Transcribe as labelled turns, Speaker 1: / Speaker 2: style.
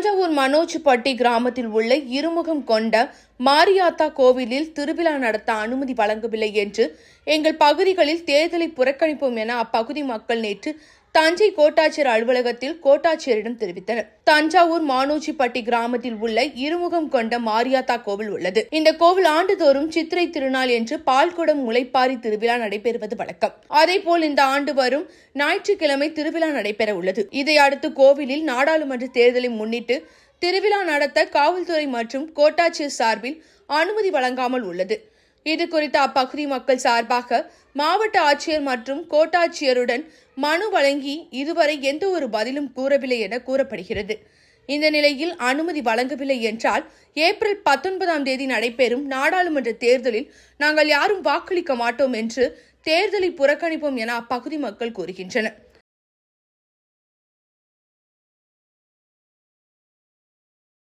Speaker 1: தஞ்சாவூர் மனோஜ்பட்டி கிராமத்தில் உள்ள இருமுகம் கொண்ட மாரியாத்தா கோவிலில் திருவிழா நடத்த அனுமதி வழங்கவில்லை என்று எங்கள் பகுதிகளில் தேர்தலை புறக்கணிப்போம் என அப்பகுதி மக்கள் நேற்று தஞ்சை கோட்டாட்சியர் அலுவலகத்தில் கோட்டாட்சியரிடம் தெரிவித்தனர் தஞ்சாவூர் மானோஜிப்பட்டி கிராமத்தில் உள்ள இருமுகம் கொண்ட மாரியாத்தா கோவில் உள்ளது இந்த கோவில் ஆண்டுதோறும் சித்திரை திருநாள் என்று பால்குடம் முளைப்பாரி திருவிழா நடைபெறுவது வழக்கம் அதேபோல் இந்த ஆண்டு வரும் ஞாயிற்றுக்கிழமை திருவிழா நடைபெற உள்ளது இதையடுத்து கோவிலில் நாடாளுமன்ற தேர்தலை முன்னிட்டு திருவிழா நடத்த காவல்துறை மற்றும் கோட்டாட்சியர் சார்பில் அனுமதி வழங்காமல் உள்ளது இது குறித்து அப்பகுதி மக்கள் சார்பாக மாவட்ட ஆட்சியர் மற்றும் கோட்டாட்சியருடன் மனு வழங்கி இதுவரை எந்த ஒரு பதிலும் கூறவில்லை என கூறப்படுகிறது இந்த நிலையில் அனுமதி வழங்கவில்லை என்றால் ஏப்ரல் பத்தொன்பதாம் தேதி நடைபெறும் நாடாளுமன்ற தேர்தலில் நாங்கள் யாரும் வாக்களிக்க மாட்டோம் என்று தேர்தலை புறக்கணிப்போம் என அப்பகுதி
Speaker 2: மக்கள் கூறுகின்றனர்